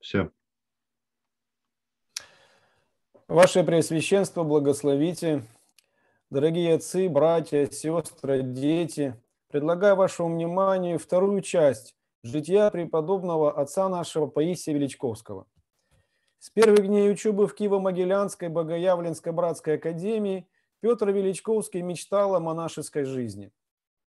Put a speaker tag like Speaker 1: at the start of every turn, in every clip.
Speaker 1: Все.
Speaker 2: Ваше Преосвященство, благословите. Дорогие отцы, братья, сестры, дети, предлагаю вашему вниманию вторую часть жития преподобного отца нашего Паисия Величковского. С первых дней учебы в Киево-Могилянской Богоявленской братской академии Петр Величковский мечтал о монашеской жизни.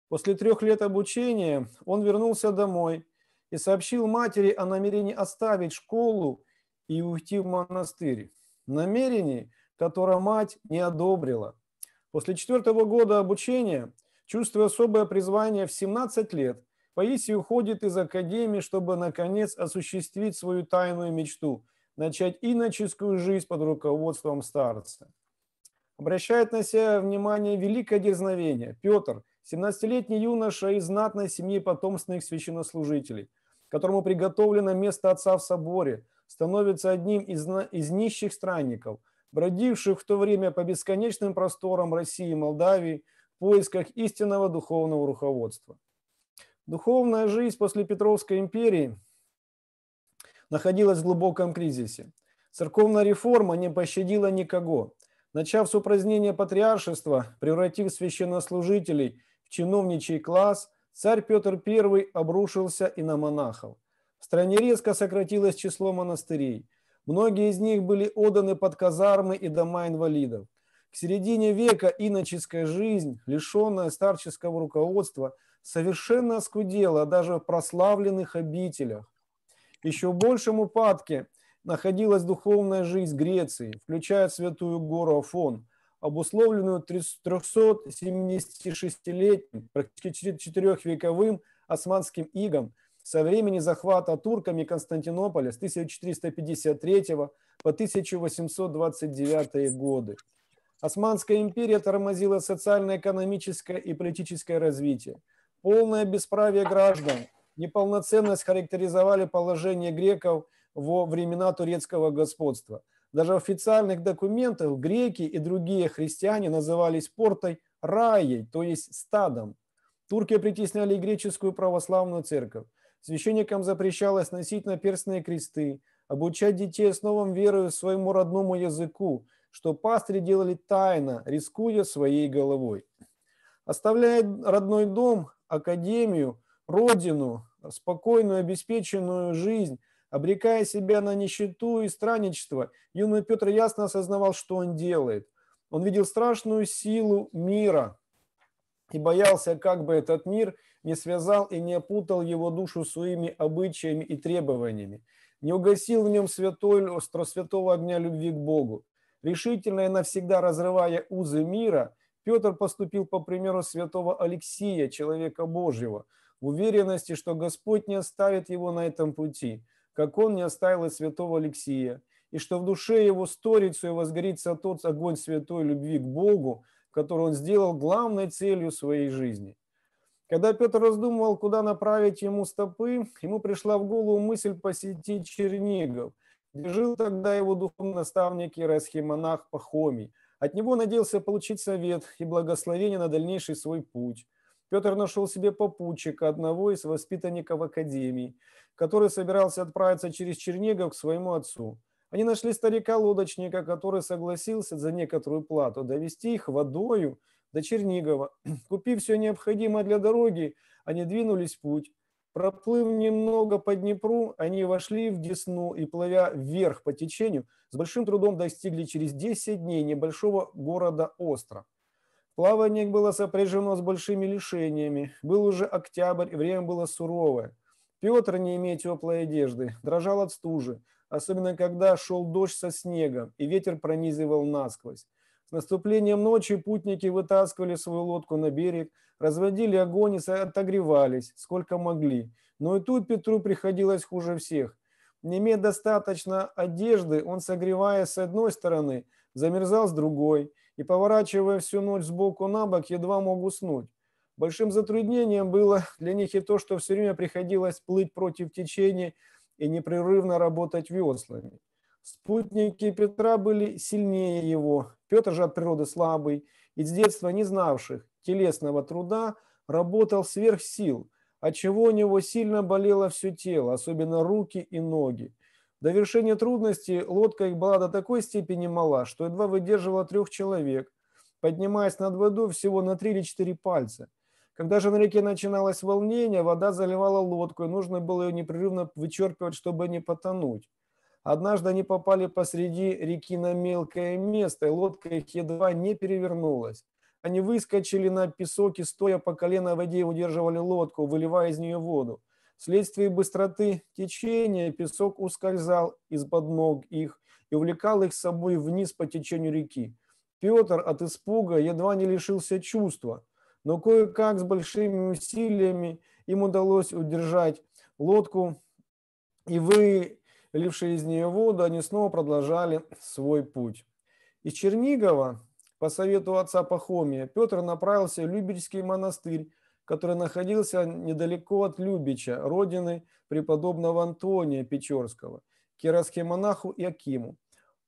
Speaker 2: После трех лет обучения он вернулся домой и сообщил матери о намерении оставить школу и уйти в монастырь. Намерение, которое мать не одобрила. После четвертого года обучения, чувствуя особое призвание в 17 лет, Паисий уходит из академии, чтобы наконец осуществить свою тайную мечту – начать иноческую жизнь под руководством старца. Обращает на себя внимание великое дерзновение. Петр, 17-летний юноша из знатной семьи потомственных священнослужителей – которому приготовлено место Отца в соборе, становится одним из, из нищих странников, бродивших в то время по бесконечным просторам России и Молдавии в поисках истинного духовного руководства. Духовная жизнь после Петровской империи находилась в глубоком кризисе. Церковная реформа не пощадила никого. Начав с упразднения патриаршества, превратив священнослужителей в чиновничий класс – Царь Петр I обрушился и на монахов. В стране резко сократилось число монастырей. Многие из них были отданы под казармы и дома инвалидов. К середине века иноческая жизнь, лишенная старческого руководства, совершенно оскудела даже в прославленных обителях. Еще в большем упадке находилась духовная жизнь Греции, включая святую гору Афон, обусловленную 376-летним, практически четырехвековым османским игом со времени захвата турками Константинополя с 1453 по 1829 годы. Османская империя тормозила социально-экономическое и политическое развитие. Полное бесправие граждан, неполноценность характеризовали положение греков во времена турецкого господства – даже в официальных документах греки и другие христиане назывались портой раей, то есть стадом. Турки притесняли греческую православную церковь. Священникам запрещалось носить наперстные кресты, обучать детей основам веры своему родному языку, что пастыри делали тайно, рискуя своей головой. Оставляя родной дом, академию, родину, спокойную, обеспеченную жизнь, Обрекая себя на нищету и странничество, юный Петр ясно осознавал, что он делает. Он видел страшную силу мира и боялся, как бы этот мир не связал и не опутал его душу своими обычаями и требованиями, не угасил в нем святой, остро святого огня любви к Богу. Решительно и навсегда разрывая узы мира, Петр поступил по примеру святого Алексия, человека Божьего, в уверенности, что Господь не оставит его на этом пути – как он не оставил и святого Алексия, и что в душе его сторицу и возгорится тот огонь святой любви к Богу, который он сделал главной целью своей жизни. Когда Петр раздумывал, куда направить ему стопы, ему пришла в голову мысль посетить Чернигов, где жил тогда его духовный наставник и иеросхимонах Пахомий. От него надеялся получить совет и благословение на дальнейший свой путь. Петр нашел себе попутчика, одного из воспитанников академии который собирался отправиться через Чернигов к своему отцу. Они нашли старика-лодочника, который согласился за некоторую плату довести их водою до Чернигова. Купив все необходимое для дороги, они двинулись в путь. Проплыв немного по Днепру, они вошли в Десну и, плывя вверх по течению, с большим трудом достигли через 10 дней небольшого города Остров. Плавание было сопряжено с большими лишениями. Был уже октябрь, и время было суровое. Петр, не имея теплой одежды, дрожал от стужи, особенно когда шел дождь со снегом и ветер пронизывал насквозь. С наступлением ночи путники вытаскивали свою лодку на берег, разводили огонь и отогревались, сколько могли. Но и тут Петру приходилось хуже всех. Не имея достаточно одежды, он, согреваясь с одной стороны, замерзал с другой и, поворачивая всю ночь сбоку на бок, едва мог уснуть. Большим затруднением было для них и то, что все время приходилось плыть против течения и непрерывно работать веслами. Спутники Петра были сильнее его, Петр же от природы слабый, и с детства не знавших телесного труда работал сверх сил, отчего у него сильно болело все тело, особенно руки и ноги. До вершения трудностей лодка их была до такой степени мала, что едва выдерживала трех человек, поднимаясь над водой всего на три или четыре пальца – когда же на реке начиналось волнение, вода заливала лодку, и нужно было ее непрерывно вычерпывать, чтобы не потонуть. Однажды они попали посреди реки на мелкое место, и лодка их едва не перевернулась. Они выскочили на песок и, стоя по колено в воде, удерживали лодку, выливая из нее воду. Вследствие быстроты течения песок ускользал из-под ног их и увлекал их с собой вниз по течению реки. Петр от испуга едва не лишился чувства но кое-как с большими усилиями им удалось удержать лодку, и вылившие из нее воду, они снова продолжали свой путь. Из Чернигова, по совету отца Пахомия, Петр направился в Любельский монастырь, который находился недалеко от Любича, родины преподобного Антония Печорского, кирасским монаху Якиму.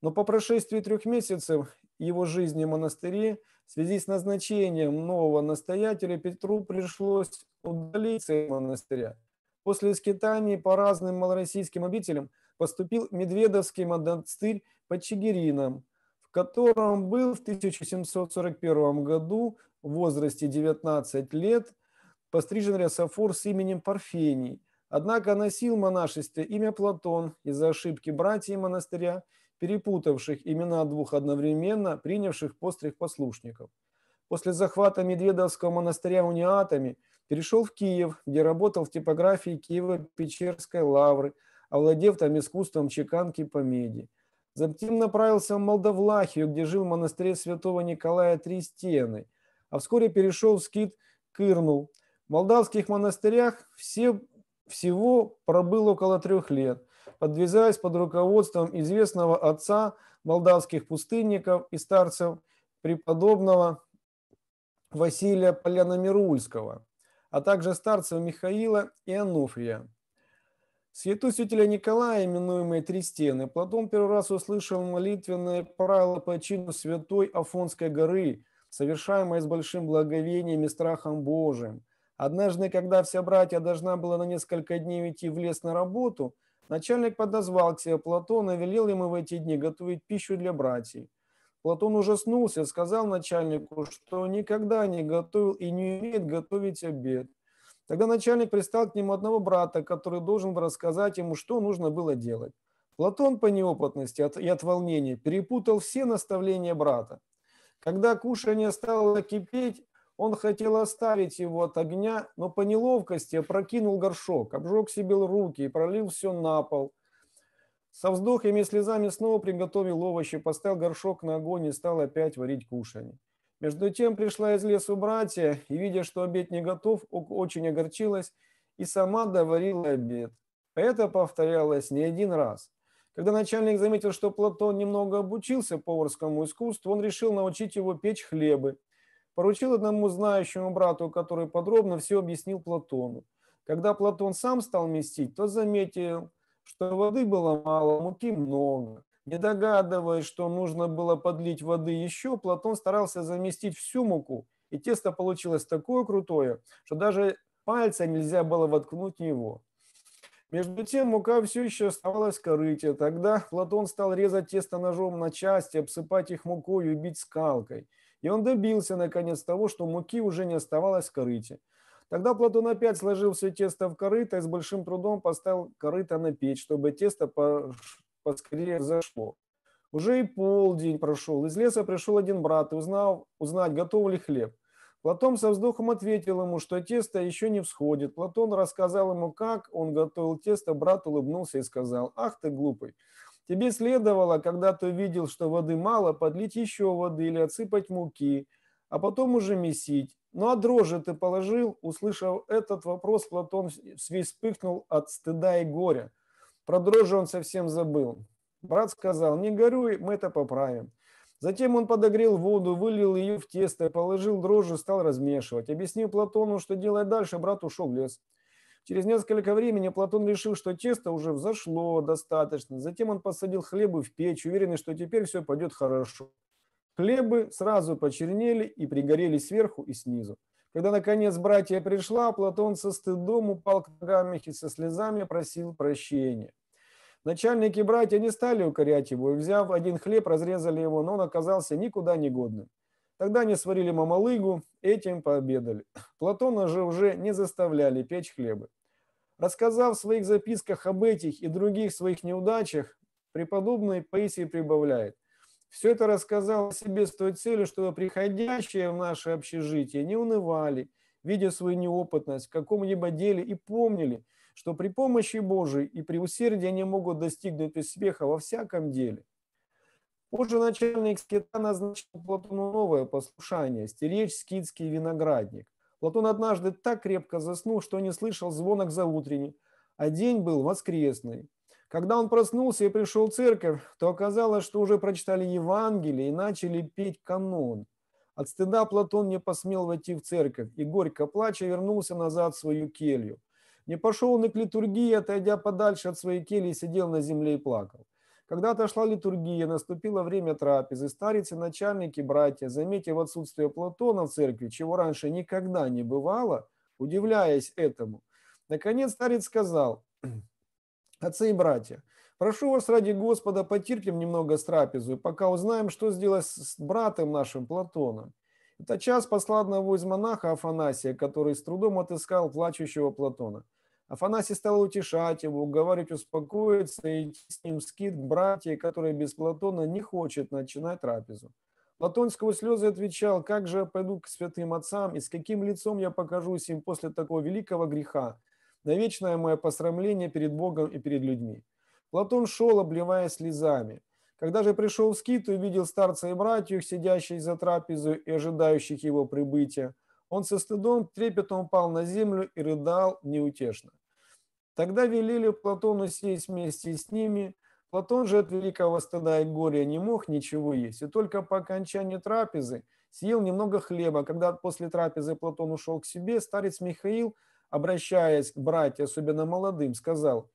Speaker 2: Но по прошествии трех месяцев его жизни в монастыре в связи с назначением нового настоятеля Петру пришлось удалиться из монастыря. После скитаний по разным малороссийским обителям поступил Медведовский монастырь под Чигирином, в котором был в 1741 году в возрасте 19 лет пострижен Рясофор с именем Парфений. Однако носил монашество имя Платон из-за ошибки братьев монастыря – перепутавших имена двух одновременно принявших постриг послушников. После захвата Медведовского монастыря униатами перешел в Киев, где работал в типографии Киева-Печерской лавры, овладев там искусством чеканки по меди. Затем направился в Молдовлахию, где жил в монастыре святого Николая Три Стены, а вскоре перешел в скит Кырнул. В молдавских монастырях все, всего пробыл около трех лет – подвязаясь под руководством известного отца молдавских пустынников и старцев преподобного Василия Поляномирульского, а также старцев Михаила и Ануфрия. Святую святителя Николая, именуемые Три Стены, Платон первый раз услышал молитвенное правило по чину Святой Афонской горы, совершаемое с большим благовением и страхом Божиим. Однажды, когда вся братья должна была на несколько дней уйти в лес на работу, Начальник подозвал к себе Платона и велел ему в эти дни готовить пищу для братьев. Платон ужаснулся, сказал начальнику, что никогда не готовил и не умеет готовить обед. Тогда начальник пристал к нему одного брата, который должен был рассказать ему, что нужно было делать. Платон по неопытности и от волнения перепутал все наставления брата. Когда кушание стало кипеть, он хотел оставить его от огня, но по неловкости опрокинул горшок, обжег себе руки и пролил все на пол. Со вздохами и слезами снова приготовил овощи, поставил горшок на огонь и стал опять варить кушанье. Между тем пришла из лесу братья, и, видя, что обед не готов, очень огорчилась и сама доварила обед. Это повторялось не один раз. Когда начальник заметил, что Платон немного обучился поварскому искусству, он решил научить его печь хлебы – поручил одному знающему брату, который подробно все объяснил Платону. Когда Платон сам стал местить, то заметил, что воды было мало, муки много. Не догадываясь, что нужно было подлить воды еще, Платон старался заместить всю муку, и тесто получилось такое крутое, что даже пальца нельзя было воткнуть в него. Между тем мука все еще оставалась в корыте. Тогда Платон стал резать тесто ножом на части, обсыпать их мукой и бить скалкой – и он добился, наконец, того, что муки уже не оставалось в корыте. Тогда Платон опять сложил все тесто в корыто и с большим трудом поставил корыто на печь, чтобы тесто поскорее зашло. Уже и полдень прошел. Из леса пришел один брат и узнал, узнать, готов ли хлеб. Платон со вздохом ответил ему, что тесто еще не всходит. Платон рассказал ему, как он готовил тесто, брат улыбнулся и сказал, «Ах ты глупый, Тебе следовало, когда ты видел, что воды мало, подлить еще воды или отсыпать муки, а потом уже месить. Ну а дрожжи ты положил? Услышав этот вопрос, Платон весь вспыхнул от стыда и горя. Про дрожжи он совсем забыл. Брат сказал, не горюй, мы это поправим. Затем он подогрел воду, вылил ее в тесто, положил дрожжи, стал размешивать. Объяснил Платону, что делать дальше, брат ушел в лес. Через несколько времени Платон решил, что тесто уже взошло достаточно. Затем он посадил хлебы в печь, уверенный, что теперь все пойдет хорошо. Хлебы сразу почернели и пригорели сверху и снизу. Когда, наконец, братья пришла, Платон со стыдом упал к ногам и со слезами просил прощения. Начальники братья не стали укорять его, и, взяв один хлеб, разрезали его, но он оказался никуда не годным. Тогда они сварили мамалыгу, этим пообедали. Платона же уже не заставляли печь хлебы. Рассказав в своих записках об этих и других своих неудачах, преподобный Паисий прибавляет. Все это рассказал о себе с той целью, чтобы приходящие в наше общежитие не унывали, видя свою неопытность в каком-либо деле и помнили, что при помощи Божией и при усердии они могут достигнуть успеха во всяком деле. Позже начальник скита назначил Платону новое послушание – стеречь скидский виноградник. Платон однажды так крепко заснул, что не слышал звонок за утренний, а день был воскресный. Когда он проснулся и пришел в церковь, то оказалось, что уже прочитали Евангелие и начали петь канон. От стыда Платон не посмел войти в церковь и, горько плача, вернулся назад в свою келью. Не пошел он и к литургии, отойдя подальше от своей кельи, сидел на земле и плакал. Когда отошла литургия, наступило время трапезы, старицы, начальники, братья, заметив отсутствие Платона в церкви, чего раньше никогда не бывало, удивляясь этому, наконец старец сказал, «Отцы и братья, прошу вас ради Господа, потерпим немного с трапезу, пока узнаем, что сделать с братом нашим Платоном». Это час посла одного из монаха Афанасия, который с трудом отыскал плачущего Платона – Афанасий стал утешать его, уговаривать успокоиться и идти с ним скид к братье, который без Платона не хочет начинать трапезу. Платон сквозь слезы отвечал, как же я пойду к святым отцам и с каким лицом я покажусь им после такого великого греха, на вечное мое посрамление перед Богом и перед людьми. Платон шел, обливая слезами. Когда же пришел в скит и увидел старца и братью, сидящих за трапезу и ожидающих его прибытия, он со стыдом трепетом упал на землю и рыдал неутешно. Тогда велели Платону сесть вместе с ними. Платон же от великого стыда и горя не мог ничего есть, и только по окончании трапезы съел немного хлеба. Когда после трапезы Платон ушел к себе, старец Михаил, обращаясь к братьям, особенно молодым, сказал,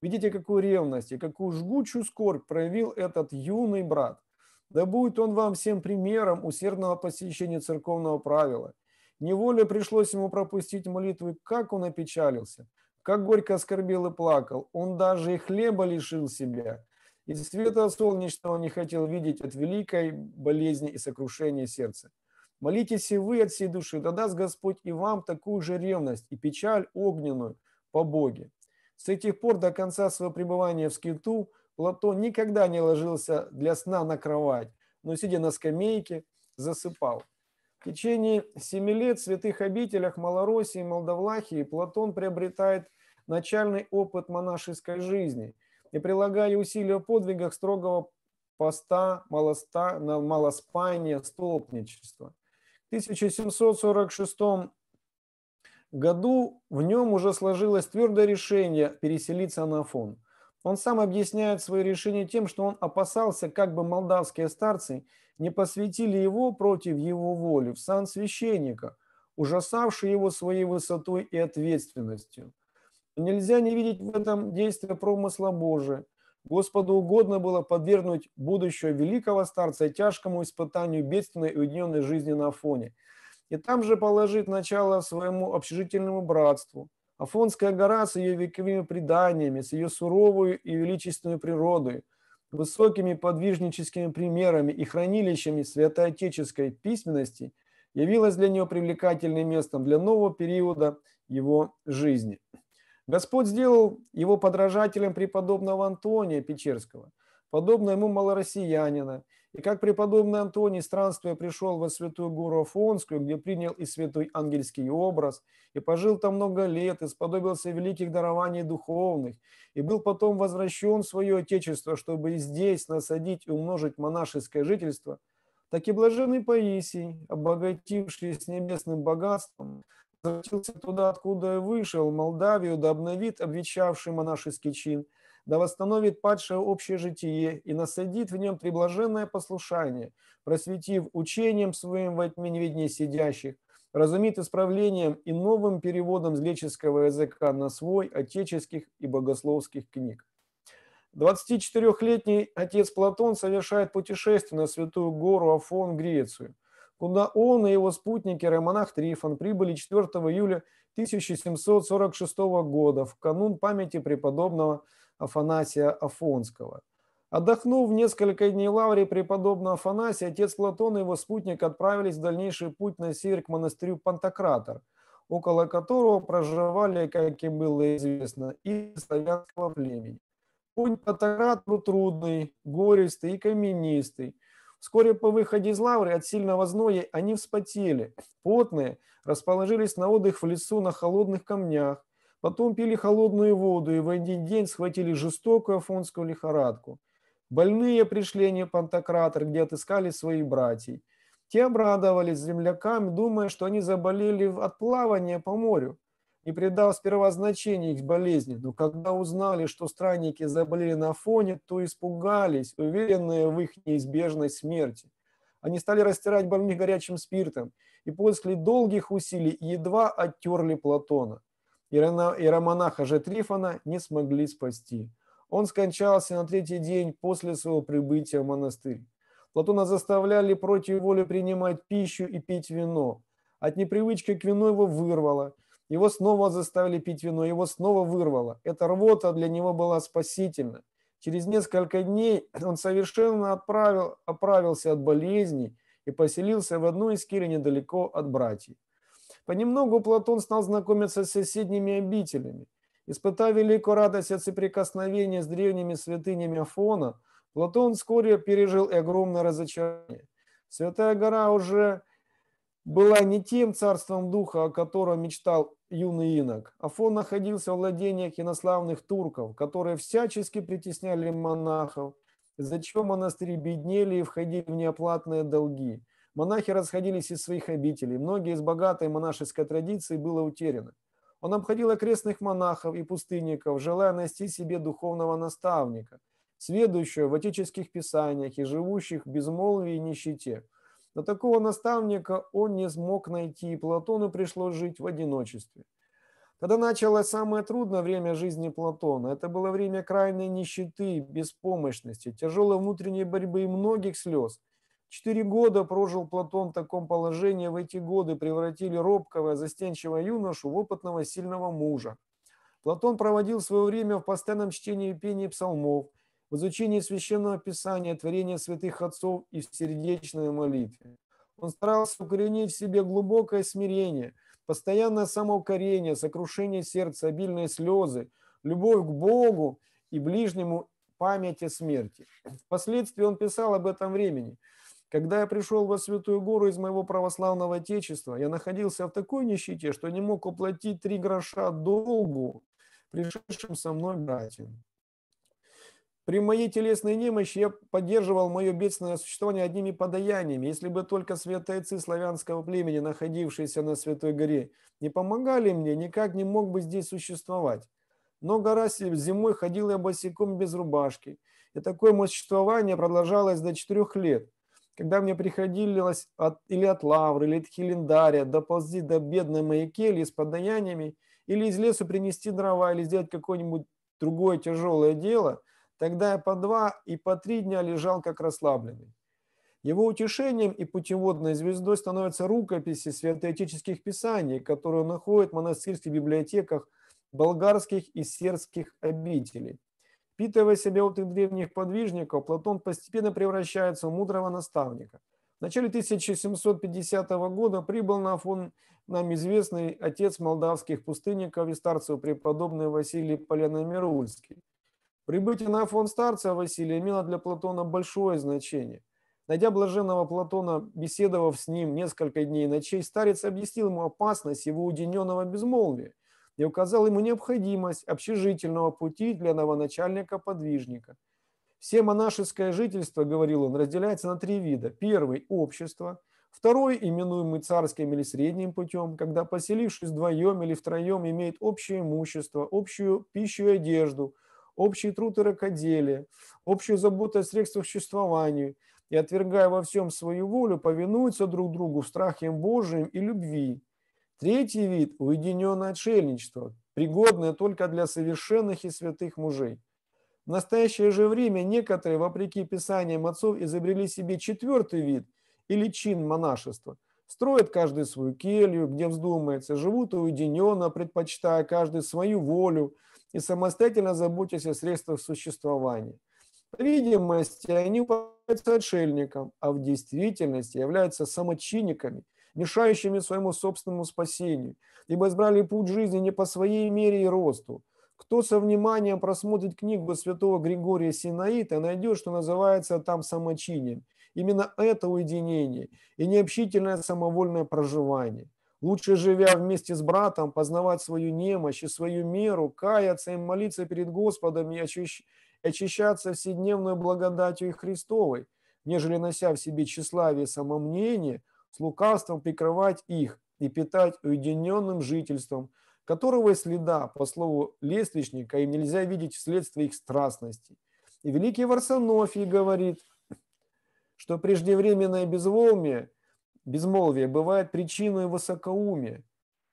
Speaker 2: «Видите, какую ревность и какую жгучую скорбь проявил этот юный брат. Да будет он вам всем примером усердного посещения церковного правила. Неволе пришлось ему пропустить молитвы, как он опечалился как горько оскорбил и плакал. Он даже и хлеба лишил себя, и света солнечного не хотел видеть от великой болезни и сокрушения сердца. Молитесь и вы от всей души, да даст Господь и вам такую же ревность и печаль огненную по Боге. С этих пор до конца своего пребывания в скиту Платон никогда не ложился для сна на кровать, но, сидя на скамейке, засыпал. В течение семи лет в святых обителях Малороссии и Молдовлахии Платон приобретает начальный опыт монашеской жизни и прилагая усилия в подвигах строгого поста, малоста, малоспания, столпничества. В 1746 году в нем уже сложилось твердое решение переселиться на фон. Он сам объясняет свое решение тем, что он опасался, как бы молдавские старцы не посвятили его против его воли в сан священника, ужасавший его своей высотой и ответственностью – Нельзя не видеть в этом действия промысла Божия. Господу угодно было подвергнуть будущего великого старца тяжкому испытанию бедственной и уединенной жизни на Афоне. И там же положить начало своему общежительному братству. Афонская гора с ее вековыми преданиями, с ее суровой и величественной природой, высокими подвижническими примерами и хранилищами святоотеческой письменности явилась для него привлекательным местом для нового периода его жизни. Господь сделал его подражателем преподобного Антония Печерского, подобно ему малороссиянина. И как преподобный Антоний, странствуя, пришел во святую гору Афонскую, где принял и святой ангельский образ, и пожил там много лет, и сподобился великих дарований духовных, и был потом возвращен в свое отечество, чтобы и здесь насадить и умножить монашеское жительство – так и блаженный Паисий, обогативший с небесным богатством, возвратился туда, откуда и вышел, Молдавию, да обновит обвечавший монашеский чин, да восстановит падшее общее житие и насадит в нем приблаженное послушание, просветив учением своим во тьме невидней сидящих, разумит исправлением и новым переводом с языка на свой отеческих и богословских книг. 24-летний отец Платон совершает путешествие на святую гору Афон, Грецию – куда он и его спутники Романах Трифон прибыли 4 июля 1746 года в канун памяти преподобного Афанасия Афонского. Отдохнув несколько дней лавре преподобного Афанасия, отец Платон и его спутник отправились в дальнейший путь на север к монастырю Пантократор, около которого проживали, как им было известно, и славянского племени. Путь Пантократору трудный, гористый и каменистый – Вскоре по выходе из лавры от сильного зноя они вспотели, потные, расположились на отдых в лесу на холодных камнях, потом пили холодную воду и в один день схватили жестокую афонскую лихорадку. Больные пришли не Пантократор, где отыскали своих братьев. Те обрадовались землякам, думая, что они заболели от плавания по морю и придал сперва значения их болезни, но когда узнали, что странники заболели на фоне, то испугались, уверенные в их неизбежной смерти. Они стали растирать больных горячим спиртом, и после долгих усилий едва оттерли Платона. Иеромонаха же Трифона не смогли спасти. Он скончался на третий день после своего прибытия в монастырь. Платона заставляли против воли принимать пищу и пить вино. От непривычки к вину его вырвало – его снова заставили пить вино, его снова вырвало. Эта рвота для него была спасительна. Через несколько дней он совершенно отправил, оправился от болезни и поселился в одной из кири недалеко от братьев. Понемногу Платон стал знакомиться с соседними обителями. Испытав великую радость от соприкосновения с древними святынями Афона, Платон вскоре пережил и огромное разочарование. Святая гора уже была не тем царством духа, о котором мечтал юный инок. Афон находился в владениях инославных турков, которые всячески притесняли монахов, из-за чего монастыри беднели и входили в неоплатные долги. Монахи расходились из своих обителей, многие из богатой монашеской традиции было утеряно. Он обходил окрестных монахов и пустынников, желая найти себе духовного наставника, сведущего в отеческих писаниях и живущих в безмолвии и нищете – но такого наставника он не смог найти, и Платону пришлось жить в одиночестве. Когда началось самое трудное время жизни Платона, это было время крайней нищеты, беспомощности, тяжелой внутренней борьбы и многих слез. Четыре года прожил Платон в таком положении, в эти годы превратили робкого, застенчивого юношу в опытного, сильного мужа. Платон проводил свое время в постоянном чтении и пении псалмов – в изучении Священного Писания, творения святых отцов и в сердечной молитве. Он старался укоренить в себе глубокое смирение, постоянное самоукорение, сокрушение сердца, обильные слезы, любовь к Богу и ближнему память о смерти. Впоследствии он писал об этом времени. Когда я пришел во Святую Гору из моего православного Отечества, я находился в такой нищете, что не мог уплатить три гроша долгу пришедшим со мной братьям. При моей телесной немощи я поддерживал мое бедственное существование одними подаяниями. Если бы только святоицы славянского племени, находившиеся на Святой горе, не помогали мне, никак не мог бы здесь существовать. Много раз зимой ходил я босиком без рубашки. И такое мое существование продолжалось до четырех лет, когда мне приходилось от, или от лавры, или от хилендария доползти до бедной моей кельи с подаяниями, или из лесу принести дрова, или сделать какое-нибудь другое тяжелое дело – Тогда я по два и по три дня лежал как расслабленный. Его утешением и путеводной звездой становятся рукописи святоотеческих писаний, которые он находит в монастырских библиотеках болгарских и сербских обителей. Впитывая себе опыт древних подвижников, Платон постепенно превращается в мудрого наставника. В начале 1750 года прибыл на фон нам известный отец молдавских пустынников и старцев преподобный Василий Поляномирульский – Прибытие на Афон старца Василия имело для Платона большое значение. Найдя блаженного Платона, беседовав с ним несколько дней и ночей, старец объяснил ему опасность его удиненного безмолвия и указал ему необходимость общежительного пути для новоначальника-подвижника. Все монашеское жительство, говорил он, разделяется на три вида. Первый – общество, второй – именуемый царским или средним путем, когда поселившись вдвоем или втроем имеет общее имущество, общую пищу и одежду – общий труд и рукоделие, общую заботу о средствах существования и, отвергая во всем свою волю, повинуются друг другу в страхе Божьем и любви. Третий вид – уединенное отшельничество, пригодное только для совершенных и святых мужей. В настоящее же время некоторые, вопреки писаниям отцов, изобрели себе четвертый вид или чин монашества. Строят каждый свою келью, где вздумается, живут уединенно, предпочитая каждый свою волю, и самостоятельно заботясь о средствах существования. По видимости, они являются отшельником, а в действительности являются самочинниками, мешающими своему собственному спасению, ибо избрали путь жизни не по своей мере и росту. Кто со вниманием просмотрит книгу святого Григория Синаита, найдет, что называется там самочинием. Именно это уединение и необщительное самовольное проживание. Лучше, живя вместе с братом, познавать свою немощь и свою меру, каяться и молиться перед Господом и очищаться вседневную благодатью и Христовой, нежели нося в себе тщеславие и самомнение, с лукавством прикрывать их и питать уединенным жительством, которого и следа, по слову лестничника, им нельзя видеть вследствие их страстности. И великий Варсонофий говорит, что преждевременное безволмие – безмолвие бывает причиной высокоумия.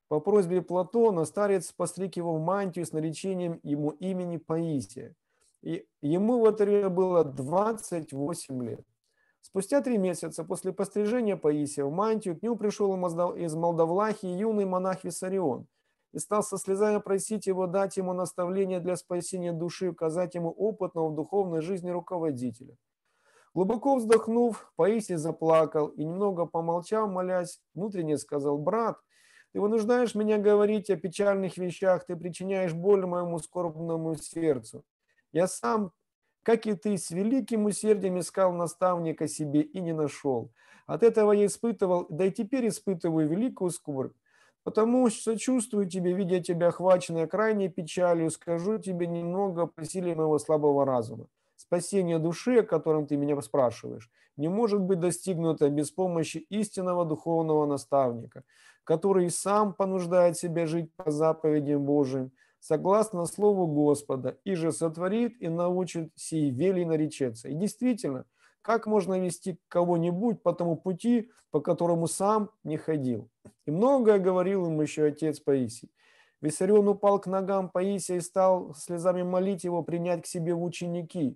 Speaker 2: По просьбе Платона старец постриг его в мантию с наречением ему имени Паисия. И ему в это время было 28 лет. Спустя три месяца после пострижения Паисия в мантию к нему пришел из Молдовлахии юный монах Виссарион и стал со слезами просить его дать ему наставление для спасения души и указать ему опытного в духовной жизни руководителя. Глубоко вздохнув, Паисий заплакал и, немного помолчав, молясь, внутренне сказал, «Брат, ты вынуждаешь меня говорить о печальных вещах, ты причиняешь боль моему скорбному сердцу. Я сам, как и ты, с великим усердием искал наставника себе и не нашел. От этого я испытывал, да и теперь испытываю великую скорбь. Потому что чувствую тебе, видя тебя охваченной крайней печалью, скажу тебе немного по силе моего слабого разума. Спасение души, о котором ты меня спрашиваешь, не может быть достигнуто без помощи истинного духовного наставника, который сам понуждает себя жить по заповедям Божьим, согласно Слову Господа, и же сотворит и научит сей велий наречеться. И действительно, как можно вести кого-нибудь по тому пути, по которому сам не ходил? И многое говорил им еще отец Паисий. Виссарион упал к ногам Паисия и стал слезами молить его принять к себе в ученики.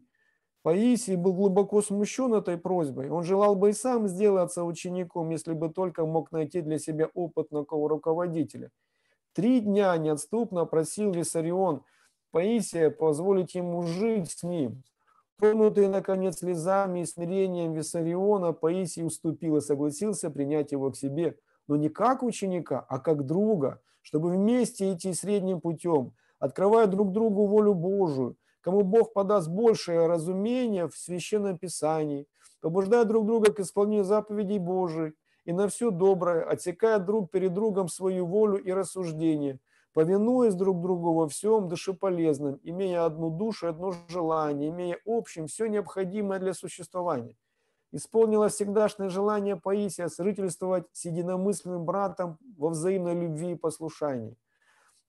Speaker 2: Паисий был глубоко смущен этой просьбой. Он желал бы и сам сделаться учеником, если бы только мог найти для себя опытного руководителя. Три дня неотступно просил Виссарион Паисия позволить ему жить с ним. Тронутый, наконец, слезами и смирением Виссариона, Паисий уступил и согласился принять его к себе, но не как ученика, а как друга, чтобы вместе идти средним путем, открывая друг другу волю Божию – кому Бог подаст большее разумение в Священном Писании, побуждая друг друга к исполнению заповедей Божиих и на все доброе, отсекая друг перед другом свою волю и рассуждение, повинуясь друг другу во всем душеполезном, имея одну душу и одно желание, имея общим все необходимое для существования. Исполнила всегдашнее желание Паисия сожительствовать с единомысленным братом во взаимной любви и послушании –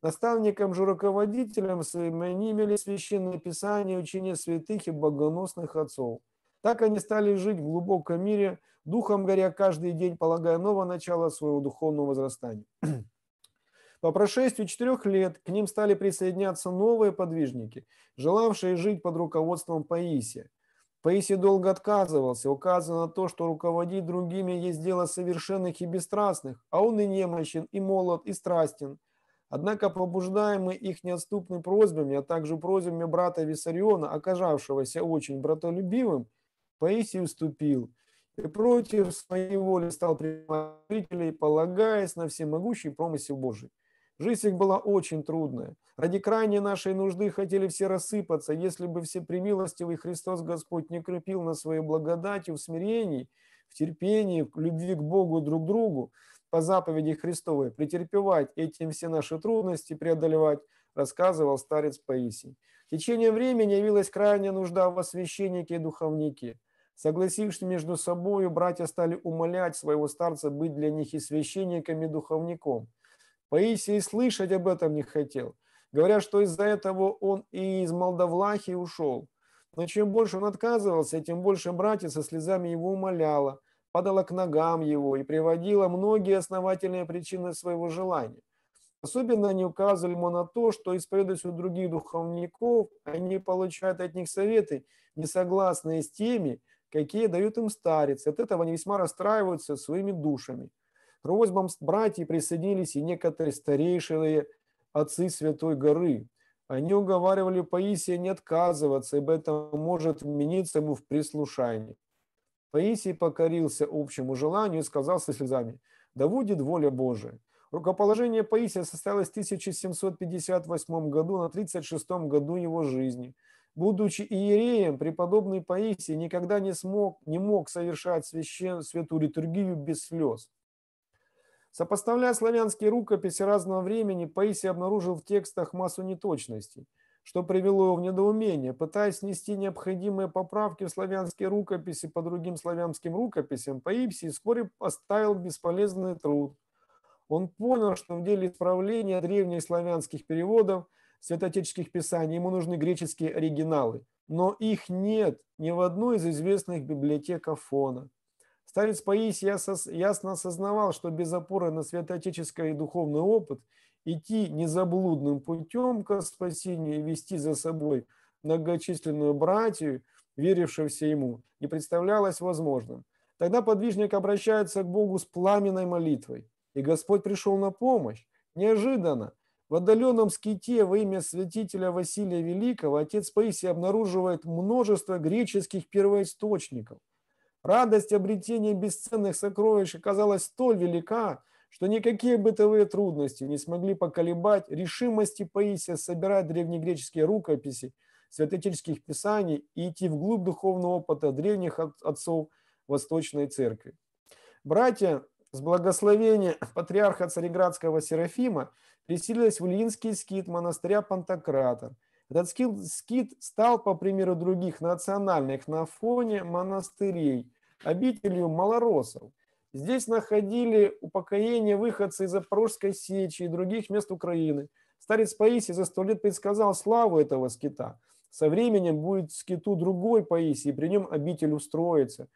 Speaker 2: Наставником же руководителем своим они имели священное писание, учение святых и богоносных отцов. Так они стали жить в глубоком мире, духом горя каждый день, полагая новое начало своего духовного возрастания. По прошествии четырех лет к ним стали присоединяться новые подвижники, желавшие жить под руководством Паисия. Паисий долго отказывался, указывая на то, что руководить другими есть дело совершенных и бесстрастных, а он и немощен, и молод, и страстен, Однако, побуждаемый их неотступными просьбами, а также просьбами брата Виссариона, оказавшегося очень братолюбивым, Паисий уступил и против своей воли стал принимать полагаясь на всемогущий промысел Божий. Жизнь их была очень трудная. Ради крайней нашей нужды хотели все рассыпаться, если бы все примилостивый Христос Господь не крепил на своей благодати, в смирении, в терпении, в любви к Богу друг другу, по заповеди Христовой претерпевать этим все наши трудности, преодолевать, рассказывал старец Паисий. В течение времени явилась крайняя нужда в священнике и духовнике. Согласившись между собою, братья стали умолять своего старца быть для них и священником, и духовником. Паисий слышать об этом не хотел. говоря, что из-за этого он и из Молдовлахи ушел. Но чем больше он отказывался, тем больше братья со слезами его умоляла, падала к ногам его и приводила многие основательные причины своего желания. Особенно они указывали ему на то, что, исповедуясь у других духовников, они получают от них советы, не согласные с теми, какие дают им старец. От этого они весьма расстраиваются своими душами. К просьбам братьев присоединились и некоторые старейшие отцы Святой Горы. Они уговаривали Паисия не отказываться, ибо это может вмениться ему в прислушание. Паисий покорился общему желанию и сказал со слезами, да будет воля Божия. Рукоположение Паисия состоялось в 1758 году, на 36-м году его жизни. Будучи иереем, преподобный Паисий никогда не, смог, не мог совершать священ, святую литургию без слез. Сопоставляя славянские рукописи разного времени, Паисий обнаружил в текстах массу неточностей что привело его в недоумение. Пытаясь внести необходимые поправки в славянские рукописи по другим славянским рукописям, Паипсий вскоре оставил бесполезный труд. Он понял, что в деле исправления древних славянских переводов святоотеческих писаний ему нужны греческие оригиналы, но их нет ни в одной из известных библиотек Афона. Старец Паисий ясно осознавал, что без опоры на святоотеческий и духовный опыт – идти незаблудным путем к спасению и вести за собой многочисленную братью, верившихся ему, не представлялось возможным. Тогда подвижник обращается к Богу с пламенной молитвой, и Господь пришел на помощь. Неожиданно, в отдаленном ските во имя святителя Василия Великого отец Паисий обнаруживает множество греческих первоисточников. Радость обретения бесценных сокровищ оказалась столь велика, что никакие бытовые трудности не смогли поколебать решимости Паисия собирать древнегреческие рукописи святотельских писаний и идти вглубь духовного опыта древних отцов Восточной Церкви. Братья с благословения патриарха Цареградского Серафима переселились в Линский скит монастыря Пантократор. Этот скит стал, по примеру других национальных на фоне монастырей, обителью малоросов. Здесь находили упокоение выходцы из Запорожской сечи и других мест Украины. Старец Паисий за сто лет предсказал славу этого скита. Со временем будет скиту другой Паисий, и при нем обитель устроится,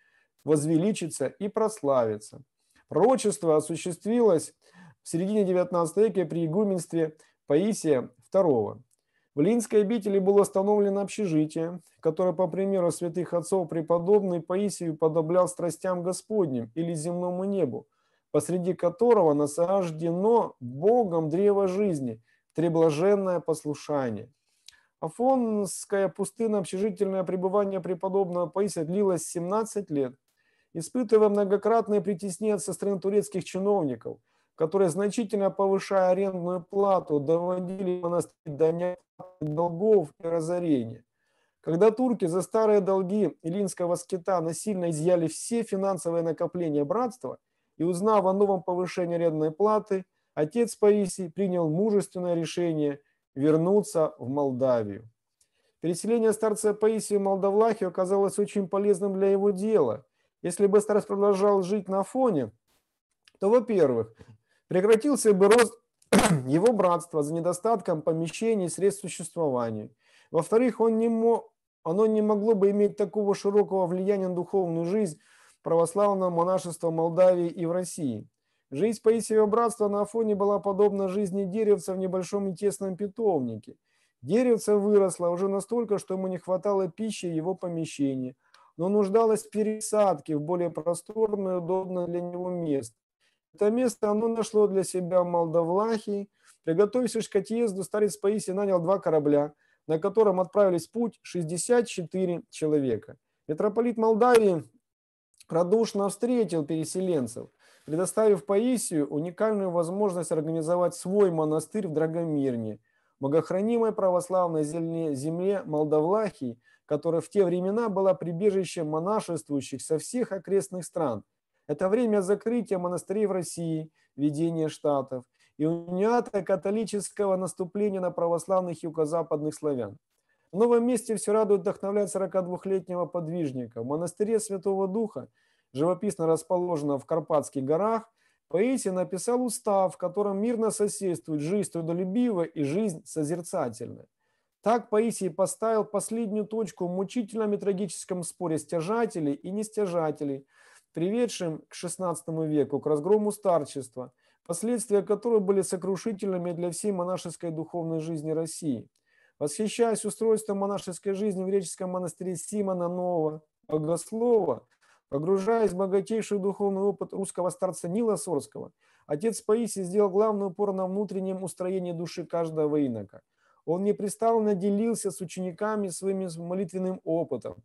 Speaker 2: возвеличится и прославится. Пророчество осуществилось в середине XIX века при игуменстве Паисия II. В Линской обители было установлено общежитие, которое, по примеру святых отцов преподобный Паисий подоблял страстям Господним или земному небу, посреди которого насаждено Богом древо жизни, треблаженное послушание. Афонское пустынно-общежительное пребывание преподобного Паисия длилось 17 лет. Испытывая многократные притеснения со стороны турецких чиновников – которые, значительно повышая арендную плату, доводили монастырь до неоплаты долгов и разорения. Когда турки за старые долги Илинского скита насильно изъяли все финансовые накопления братства и узнав о новом повышении арендной платы, отец Паисий принял мужественное решение вернуться в Молдавию. Переселение старца Паисия в Молдовлахию оказалось очень полезным для его дела. Если бы старец продолжал жить на фоне, то, во-первых, Прекратился бы рост его братства за недостатком помещений и средств существования. Во-вторых, он не мог, оно не могло бы иметь такого широкого влияния на духовную жизнь православного монашества Молдавии и в России. Жизнь Паисиева братства на Афоне была подобна жизни деревца в небольшом и тесном питомнике. Деревце выросло уже настолько, что ему не хватало пищи и его помещении, но нуждалось в пересадке в более просторное и удобное для него место. Это место оно нашло для себя Молдовлахий. Приготовившись к отъезду, старец Паисий нанял два корабля, на котором отправились в путь 64 человека. Митрополит Молдавии радушно встретил переселенцев, предоставив Паисию уникальную возможность организовать свой монастырь в Драгомирне, богохранимой православной земле, земле Молдовлахии, которая в те времена была прибежищем монашествующих со всех окрестных стран – это время закрытия монастырей в России, ведения штатов, и униата католического наступления на православных юго-западных славян. В новом месте все радует вдохновлять 42-летнего подвижника. В монастыре Святого Духа, живописно расположенном в Карпатских горах, Паисий написал устав, в котором мирно соседствует жизнь трудолюбивая и жизнь созерцательная. Так Паисий поставил последнюю точку в мучительном и трагическом споре стяжателей и нестяжателей – приведшим к XVI веку к разгрому старчества, последствия которого были сокрушительными для всей монашеской духовной жизни России. Восхищаясь устройством монашеской жизни в греческом монастыре Симона Нового Богослова, погружаясь в богатейший духовный опыт русского старца Нила Сорского, отец Паисий сделал главный упор на внутреннем устроении души каждого инока. Он непрестанно делился с учениками своим молитвенным опытом,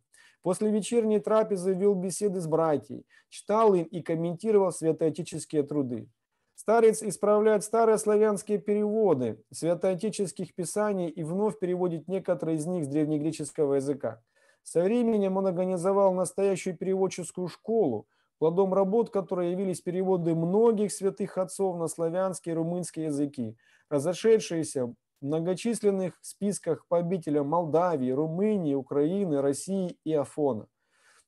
Speaker 2: После вечерней трапезы вел беседы с братьями, читал им и комментировал святоотеческие труды. Старец исправляет старые славянские переводы святоотеческих писаний и вновь переводит некоторые из них с древнегреческого языка. Со временем он организовал настоящую переводческую школу, плодом работ которой явились переводы многих святых отцов на славянские и румынские языки, разошедшиеся в многочисленных списках по Молдавии, Румынии, Украины, России и Афона.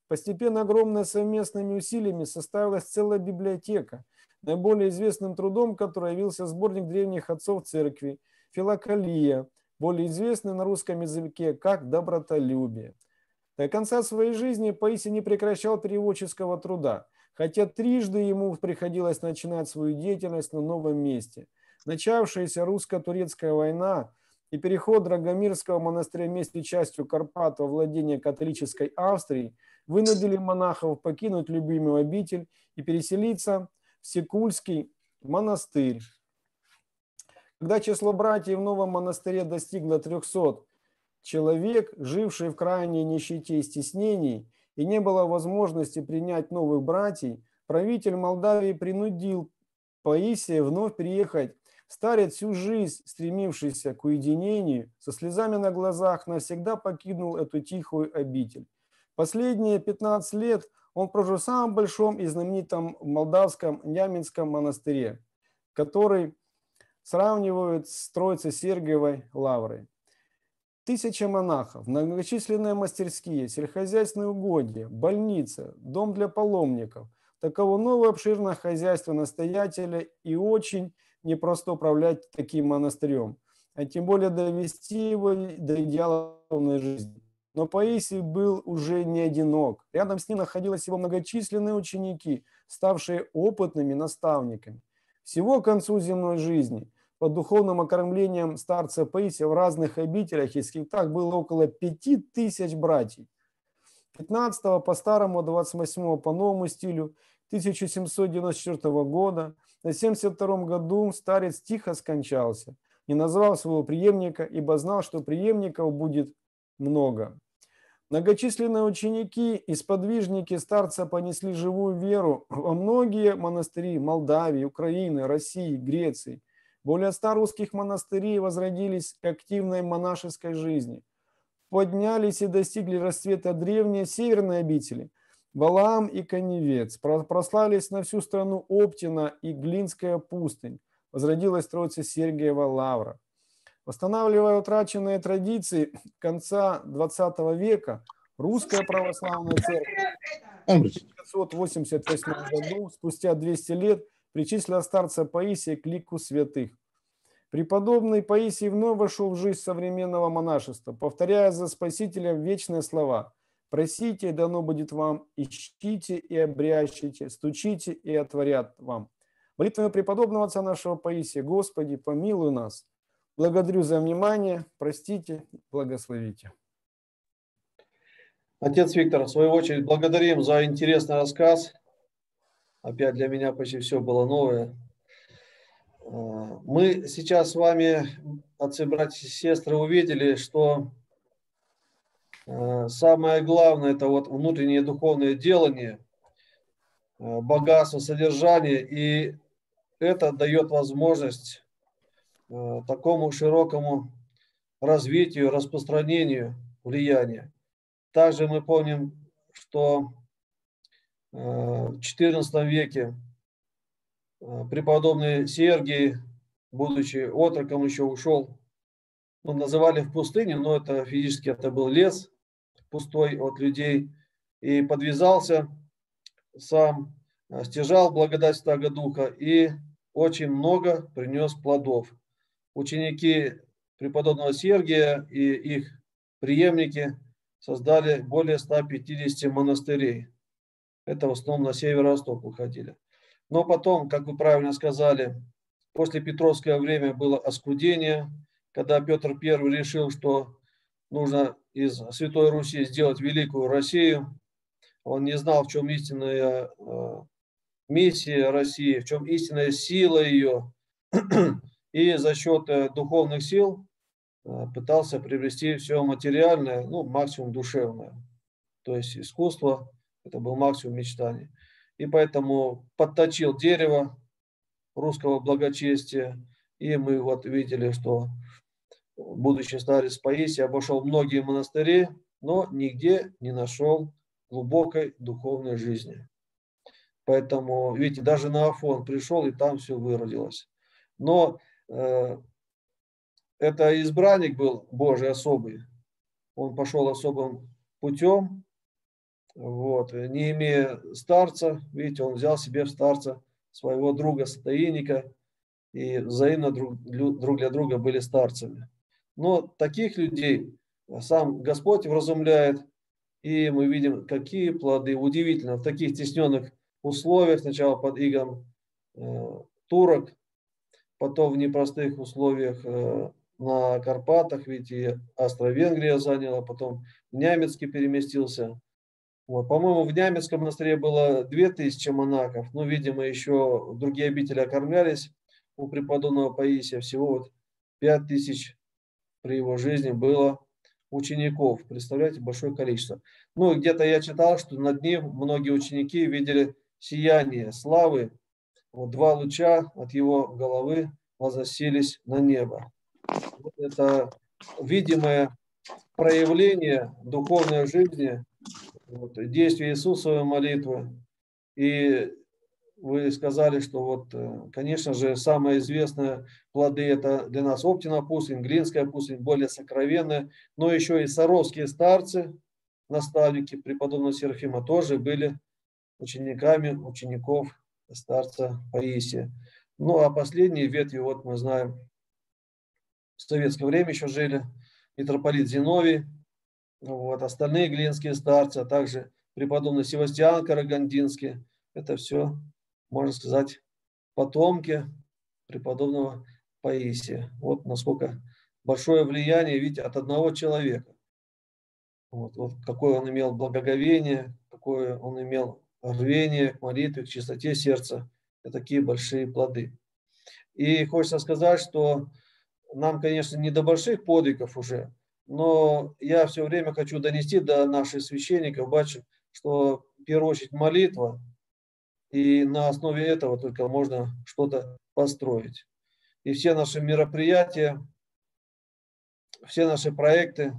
Speaker 2: Постепенно огромная совместными усилиями составилась целая библиотека, наиболее известным трудом который явился сборник древних отцов церкви «Филокалия», более известный на русском языке как «Добротолюбие». До конца своей жизни Паисий не прекращал переводческого труда, хотя трижды ему приходилось начинать свою деятельность на новом месте – Начавшаяся русско-турецкая война и переход Драгомирского монастыря вместе частью Карпат во владение католической Австрии вынудили монахов покинуть любимую обитель и переселиться в Секульский монастырь. Когда число братьев в новом монастыре достигло 300 человек, живший в крайней нищете и стеснении, и не было возможности принять новых братьев, правитель Молдавии принудил Паисия вновь приехать Старец, всю жизнь стремившийся к уединению, со слезами на глазах навсегда покинул эту тихую обитель. Последние 15 лет он прожил в самом большом и знаменитом молдавском Няминском монастыре, который сравнивают с Троицей Сергиевой Лаврой. Тысяча монахов, многочисленные мастерские, сельскохозяйственные угодья, больница, дом для паломников – таково новое обширное хозяйство настоятеля и очень – непросто управлять таким монастырем, а тем более довести его до идеала жизни. Но Паисий был уже не одинок. Рядом с ним находились его многочисленные ученики, ставшие опытными наставниками. Всего к концу земной жизни под духовным окормлением старца Паисия в разных обителях и скиптах было около пяти тысяч братьев. 15 по старому, 28 по новому стилю 1794 года, на 72 году старец тихо скончался, не назвал своего преемника, ибо знал, что преемников будет много. Многочисленные ученики и сподвижники старца понесли живую веру во многие монастыри Молдавии, Украины, России, Греции. Более ста русских монастырей возродились к активной монашеской жизни. Поднялись и достигли расцвета древние северные обители – Валаам и Коневец прославились на всю страну Оптина и Глинская пустынь. Возродилась троица Сергиева Лавра. Восстанавливая утраченные традиции конца XX века, Русская Православная Церковь в 588 году, спустя 200 лет, причислила старца Паисия к лику святых. Преподобный Паисий вновь вошел в жизнь современного монашества, повторяя за Спасителя вечные слова – Просите, и дано будет вам, ищите и обрящите, стучите и отворят вам. Молитвами преподобного отца нашего Паисия, Господи, помилуй нас. Благодарю за внимание, простите, благословите. Отец
Speaker 1: Виктор, в свою очередь, благодарим за интересный рассказ. Опять для меня почти все было новое. А, мы сейчас с вами, отцы, братья и сестры, увидели, что Э, самое главное – это вот внутреннее духовное делание, э, богатство содержание, и это дает возможность э, такому широкому развитию, распространению влияния. Также мы помним, что в XIV веке преподобный Сергий, будучи отроком, еще ушел, ну, называли в пустыне, но это физически это был лес, пустой от людей, и подвязался сам, э, стяжал благодать Стага Духа и очень много принес плодов. Ученики преподобного Сергия и их преемники создали более 150 монастырей. Это в основном на северо-восток уходили. Но потом, как вы правильно сказали, после Петровское время было оскудение, когда Петр I решил, что нужно из Святой Руси сделать великую Россию. Он не знал, в чем истинная э, миссия России, в чем истинная сила ее. И за счет э, духовных сил э, пытался приобрести все материальное, ну, максимум душевное. То есть искусство, это был максимум мечтаний. И поэтому подточил дерево русского благочестия. И мы вот видели, что будучи старец Паисий, обошел многие монастыри, но нигде не нашел глубокой духовной жизни. Поэтому, видите, даже на Афон пришел, и там все выродилось. Но э, это избранник был Божий особый. Он пошел особым путем, вот, не имея старца, видите, он взял себе в старца своего друга-сатаиника, и взаимно друг, друг для друга были старцами. Но таких людей а, сам Господь вразумляет, и мы видим, какие плоды. Удивительно, в таких тесненных условиях, сначала под игом э, турок, потом в непростых условиях э, на Карпатах, ведь и Австро-Венгрия заняла, потом в Нямецке переместился. Вот, по-моему, в Нямецком монастыре было 2000 монахов, ну, видимо, еще другие обители окормлялись у преподобного Паисия, всего вот 5000 при его жизни было учеников. Представляете, большое количество. Ну, где-то я читал, что над ним многие ученики видели сияние славы. Вот два луча от его головы возносились на небо. Вот это видимое проявление духовной жизни, вот, действия Иисусовой молитвы и вы сказали, что вот, э, конечно же, самые известные плоды это для нас Оптина пустынь, Глинская пустынь, более сокровенная, но еще и саровские старцы, наставники преподобного Серафима тоже были учениками учеников старца Паисия. Ну а последние ветви, вот мы знаем, в советское время еще жили митрополит Зиновий, вот, остальные глинские старцы, а также преподобный Севастьян Карагандинский. Это все можно сказать, потомки преподобного Паисия. Вот насколько большое влияние, видите, от одного человека. Вот, вот какое он имел благоговение, какое он имел рвение к молитве, к чистоте сердца. Это такие большие плоды. И хочется сказать, что нам, конечно, не до больших подвигов уже, но я все время хочу донести до наших священников, батюшек, что в первую очередь молитва и на основе этого только можно что-то построить. И все наши мероприятия, все наши проекты,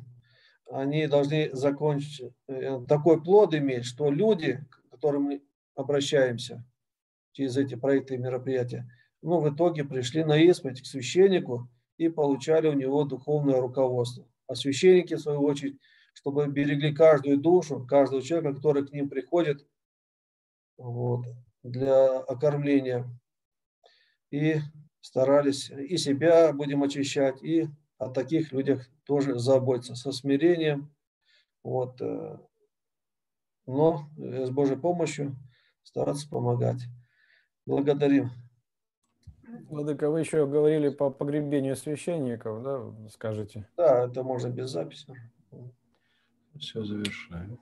Speaker 1: они должны закончить э, такой плод иметь, что люди, к которым мы обращаемся через эти проекты и мероприятия, ну, в итоге пришли на исповедь к священнику и получали у него духовное руководство. А священники, в свою очередь, чтобы берегли каждую душу, каждого человека, который к ним приходит, вот, для окормления. И старались и себя будем очищать, и о таких людях тоже заботиться со смирением. Вот, э, но э, с Божьей помощью стараться помогать. Благодарим.
Speaker 2: Владыка, вы еще говорили по погребению священников, да,
Speaker 1: скажите Да, это можно без записи. Все, завершаем.